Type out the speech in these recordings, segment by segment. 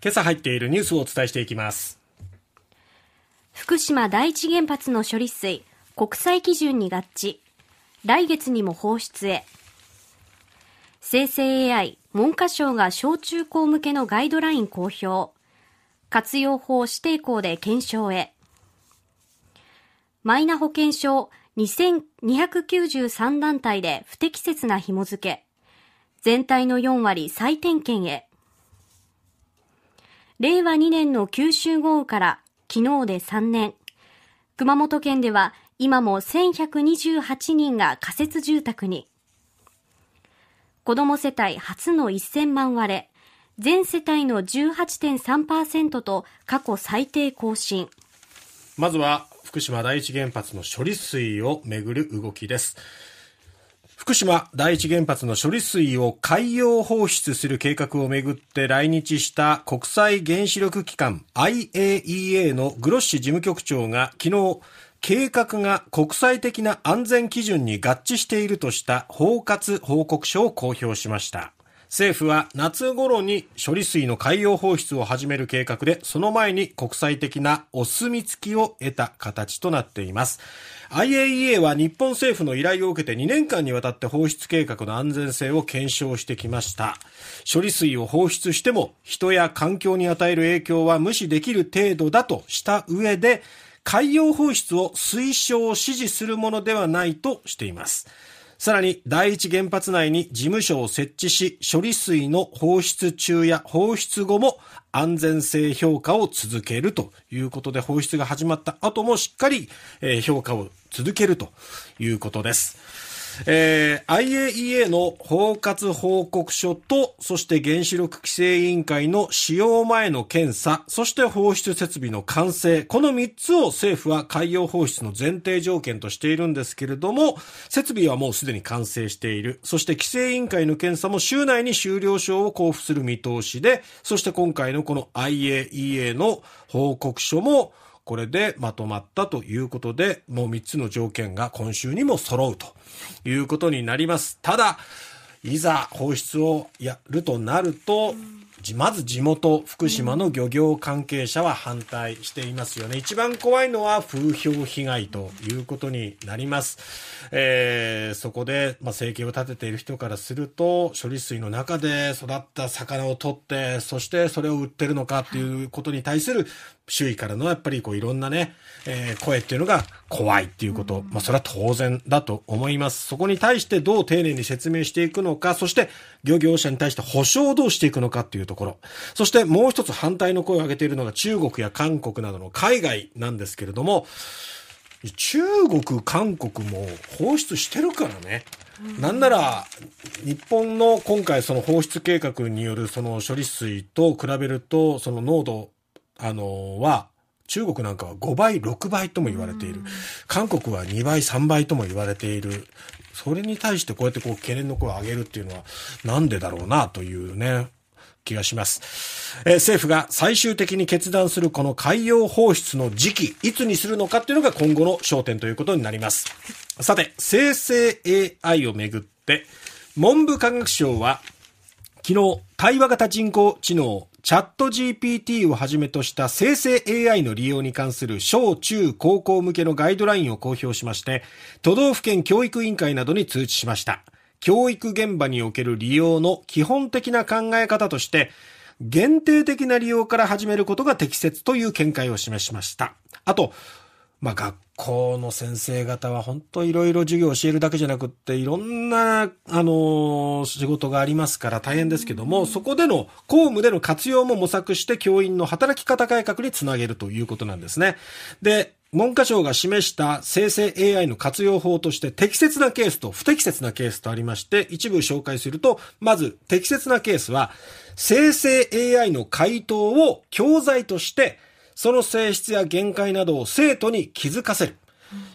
今朝入っているニュースをお伝えしていきます福島第一原発の処理水国際基準に合致来月にも放出へ生成 AI 文科省が小中高向けのガイドライン公表活用法指定校で検証へマイナ保険証2293団体で不適切な紐付け全体の4割再点検へ令和2年の九州豪雨から昨日で3年。熊本県では今も1128人が仮設住宅に。子ども世帯初の1000万割れ、全世帯の18.3%と過去最低更新。まずは福島第一原発の処理水をめぐる動きです。福島第一原発の処理水を海洋放出する計画をめぐって来日した国際原子力機関 IAEA のグロッシ事務局長が昨日計画が国際的な安全基準に合致しているとした包括報告書を公表しました政府は夏頃に処理水の海洋放出を始める計画でその前に国際的なお墨付きを得た形となっています IAEA は日本政府の依頼を受けて2年間にわたって放出計画の安全性を検証してきました。処理水を放出しても人や環境に与える影響は無視できる程度だとした上で、海洋放出を推奨支持するものではないとしています。さらに第一原発内に事務所を設置し、処理水の放出中や放出後も安全性評価を続けるということで、放出が始まった後もしっかり評価を続けるということです。えー、IAEA の包括報告書と、そして原子力規制委員会の使用前の検査、そして放出設備の完成、この3つを政府は海洋放出の前提条件としているんですけれども、設備はもうすでに完成している。そして規制委員会の検査も週内に終了証を交付する見通しで、そして今回のこの IAEA の報告書も、これでまとまったということで、もう3つの条件が今週にも揃うということになります。ただ、いざ放出をやるとなると、まず地元、福島の漁業関係者は反対していますよね。一番怖いのは風評被害ということになります。えー、そこで、まあ、生計を立てている人からすると、処理水の中で育った魚を取って、そしてそれを売ってるのかっていうことに対する、周囲からのやっぱりこういろんなね、えー、声っていうのが怖いっていうこと。まあそれは当然だと思います。そこに対してどう丁寧に説明していくのか、そして漁業者に対して保証をどうしていくのかっていうところ。そしてもう一つ反対の声を上げているのが中国や韓国などの海外なんですけれども、中国、韓国も放出してるからね。なんなら、日本の今回その放出計画によるその処理水と比べると、その濃度、あの、は、中国なんかは5倍、6倍とも言われている。韓国は2倍、3倍とも言われている。それに対してこうやってこう懸念の声を上げるっていうのは、なんでだろうなというね、気がします。えー、政府が最終的に決断するこの海洋放出の時期、いつにするのかっていうのが今後の焦点ということになります。さて、生成 AI をめぐって、文部科学省は、昨日、対話型人工知能、チャット GPT をはじめとした生成 AI の利用に関する小中高校向けのガイドラインを公表しまして、都道府県教育委員会などに通知しました。教育現場における利用の基本的な考え方として、限定的な利用から始めることが適切という見解を示しました。あと、まあ、学校の先生方は本当いろいろ授業を教えるだけじゃなくって、いろんな、あの、仕事がありますから大変ですけども、そこでの公務での活用も模索して教員の働き方改革につなげるということなんですね。で、文科省が示した生成 AI の活用法として適切なケースと不適切なケースとありまして、一部紹介すると、まず適切なケースは、生成 AI の回答を教材として、その性質や限界などを生徒に気づかせる。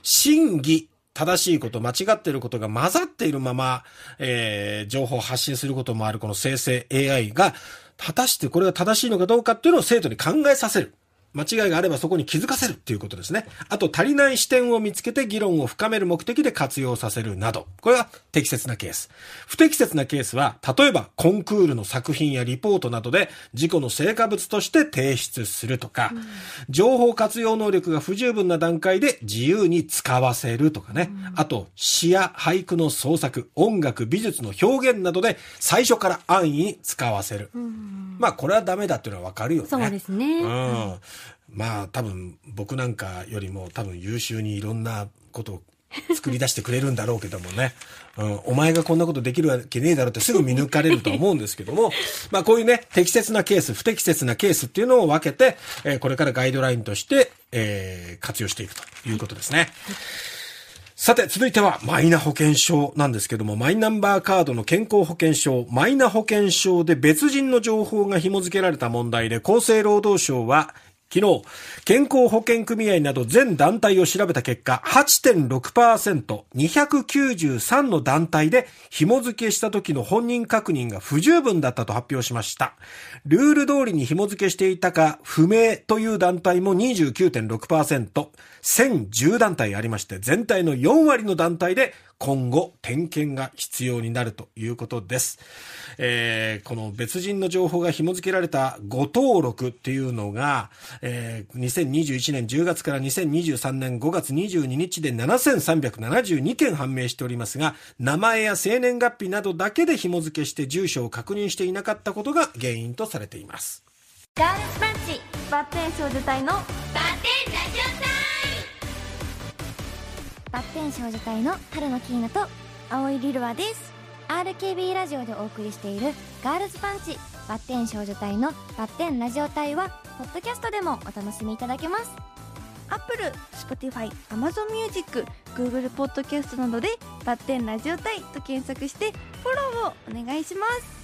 真偽、正しいこと、間違っていることが混ざっているまま、えー、情報を発信することもあるこの生成 AI が、果たしてこれが正しいのかどうかっていうのを生徒に考えさせる。間違いがあればそこに気づかせるっていうことですね。あと、足りない視点を見つけて議論を深める目的で活用させるなど。これは適切なケース。不適切なケースは、例えばコンクールの作品やリポートなどで事故の成果物として提出するとか、うん、情報活用能力が不十分な段階で自由に使わせるとかね。うん、あと、詩や俳句の創作、音楽、美術の表現などで最初から安易に使わせる。うん、まあ、これはダメだっていうのはわかるよね。そうですね。うんまあ多分僕なんかよりも多分優秀にいろんなことを作り出してくれるんだろうけどもね、うん、お前がこんなことできるわけねえだろってすぐ見抜かれると思うんですけども、まあこういうね、適切なケース、不適切なケースっていうのを分けて、えー、これからガイドラインとして、えー、活用していくということですね。さて、続いてはマイナ保険証なんですけども、マイナンバーカードの健康保険証、マイナ保険証で別人の情報が紐付けられた問題で、厚生労働省は昨日、健康保険組合など全団体を調べた結果、8.6%、293の団体で紐付けした時の本人確認が不十分だったと発表しました。ルール通りに紐付けしていたか不明という団体も29.6%、1010団体ありまして、全体の4割の団体で今後点検が必要になるということです。えー、この別人の情報が紐付けられた誤登録っていうのが、えー、2021年10月から2023年5月22日で7372件判明しておりますが、名前や生年月日などだけで紐付けして住所を確認していなかったことが原因とされています。ガールズパンチバッテン少女隊のバッテンラジオバッテン少女隊の春野キーナと青いリルワです RKB ラジオでお送りしているガールズパンチバッテン少女隊のバッテンラジオ隊はポッドキャストでもお楽しみいただけますアップル、スポティファイ、アマゾンミュージック、グーグルポッドキャストなどでバッテンラジオ隊と検索してフォローをお願いします